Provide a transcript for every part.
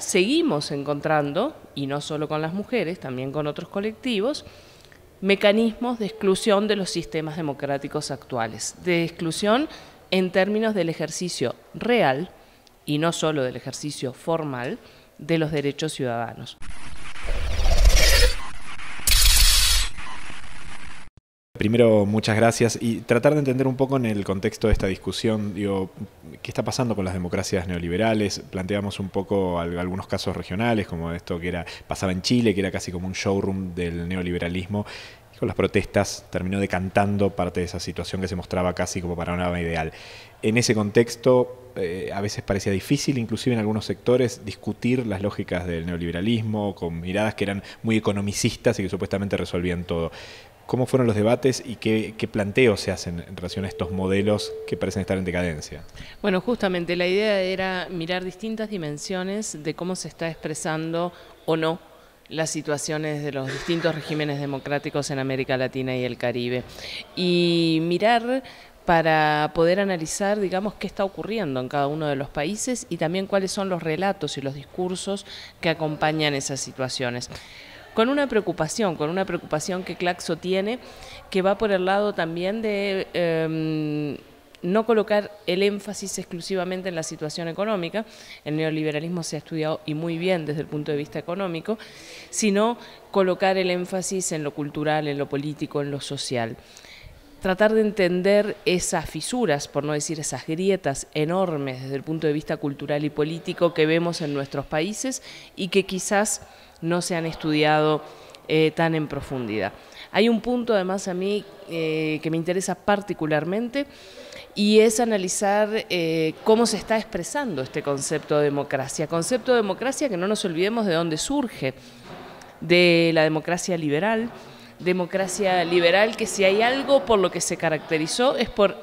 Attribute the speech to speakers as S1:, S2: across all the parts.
S1: Seguimos encontrando, y no solo con las mujeres, también con otros colectivos, mecanismos de exclusión de los sistemas democráticos actuales, de exclusión en términos del ejercicio real, y no solo del ejercicio formal, de los derechos ciudadanos.
S2: Primero, muchas gracias y tratar de entender un poco en el contexto de esta discusión, digo, ¿qué está pasando con las democracias neoliberales? Planteamos un poco algunos casos regionales, como esto que era pasaba en Chile, que era casi como un showroom del neoliberalismo con las protestas terminó decantando parte de esa situación que se mostraba casi como para panorama ideal. En ese contexto, eh, a veces parecía difícil, inclusive en algunos sectores, discutir las lógicas del neoliberalismo con miradas que eran muy economicistas y que supuestamente resolvían todo. ¿Cómo fueron los debates y qué, planteos se hacen en relación a estos modelos que parecen estar en decadencia?
S1: Bueno, justamente la idea era mirar distintas dimensiones de cómo se está expresando o no las situaciones de los distintos regímenes democráticos en América Latina y el Caribe. Y mirar para poder analizar, digamos, qué está ocurriendo en cada uno de los países y también cuáles son los relatos y los discursos que acompañan esas situaciones con una preocupación, con una preocupación que Claxo tiene, que va por el lado también de... Em, no colocar el énfasis exclusivamente en la situación económica, el neoliberalismo se ha estudiado y muy bien desde el punto de vista económico, sino colocar el énfasis en lo cultural, en lo político, en lo social tratar de entender esas fisuras, por no decir esas grietas enormes desde el punto de vista cultural y político que vemos en nuestros países y que quizás no se han estudiado eh, tan en profundidad. Hay un punto además a mí eh, que me interesa particularmente y es analizar eh, cómo se está expresando este concepto de democracia. Concepto de democracia que no nos olvidemos de dónde surge, de la democracia liberal, democracia liberal que si hay algo por lo que se caracterizó es por,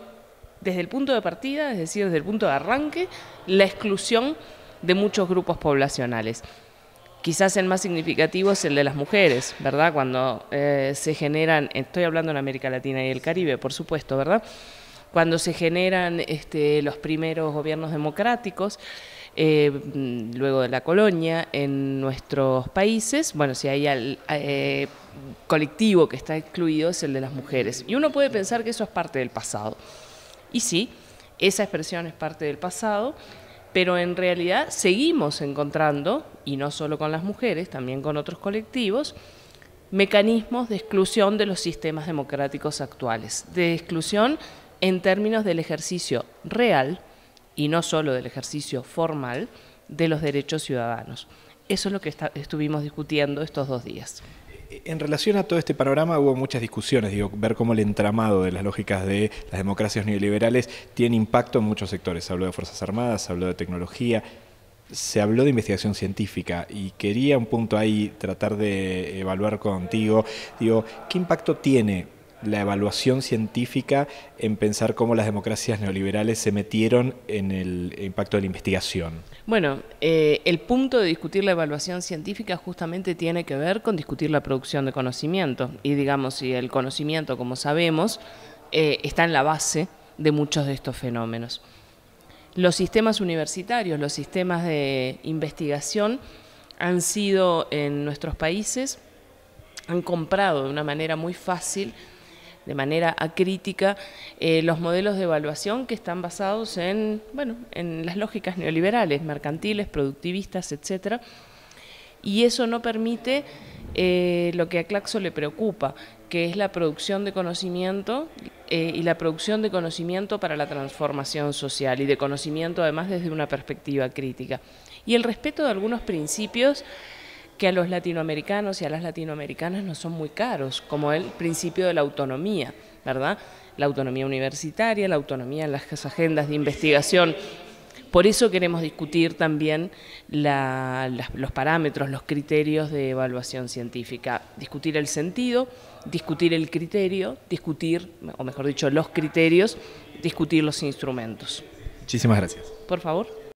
S1: desde el punto de partida, es decir, desde el punto de arranque, la exclusión de muchos grupos poblacionales. Quizás el más significativo es el de las mujeres, ¿verdad? Cuando eh, se generan, estoy hablando en América Latina y el Caribe, por supuesto, ¿verdad? Cuando se generan este, los primeros gobiernos democráticos, eh, luego de la colonia en nuestros países, bueno, si hay al, eh, colectivo que está excluido es el de las mujeres. Y uno puede pensar que eso es parte del pasado. Y sí, esa expresión es parte del pasado, pero en realidad seguimos encontrando, y no solo con las mujeres, también con otros colectivos, mecanismos de exclusión de los sistemas democráticos actuales, de exclusión en términos del ejercicio real y no solo del ejercicio formal de los derechos ciudadanos. Eso es lo que estuvimos discutiendo estos dos días.
S2: En relación a todo este panorama hubo muchas discusiones, digo, ver cómo el entramado de las lógicas de las democracias neoliberales tiene impacto en muchos sectores. Se habló de Fuerzas Armadas, se habló de tecnología, se habló de investigación científica y quería un punto ahí tratar de evaluar contigo, digo, ¿qué impacto tiene la evaluación científica en pensar cómo las democracias neoliberales se metieron en el impacto de la investigación?
S1: Bueno, eh, el punto de discutir la evaluación científica justamente tiene que ver con discutir la producción de conocimiento. Y digamos, si el conocimiento, como sabemos, eh, está en la base de muchos de estos fenómenos. Los sistemas universitarios, los sistemas de investigación han sido en nuestros países, han comprado de una manera muy fácil de manera acrítica eh, los modelos de evaluación que están basados en, bueno, en las lógicas neoliberales, mercantiles, productivistas, etc. Y eso no permite eh, lo que a Claxo le preocupa, que es la producción de conocimiento eh, y la producción de conocimiento para la transformación social y de conocimiento además desde una perspectiva crítica. Y el respeto de algunos principios que a los latinoamericanos y a las latinoamericanas no son muy caros, como el principio de la autonomía, ¿verdad? La autonomía universitaria, la autonomía en las agendas de investigación. Por eso queremos discutir también los parámetros, los criterios de evaluación científica, discutir el sentido, discutir el criterio, discutir, o mejor dicho, los criterios, discutir los instrumentos.
S2: Muchísimas gracias.
S1: Por favor.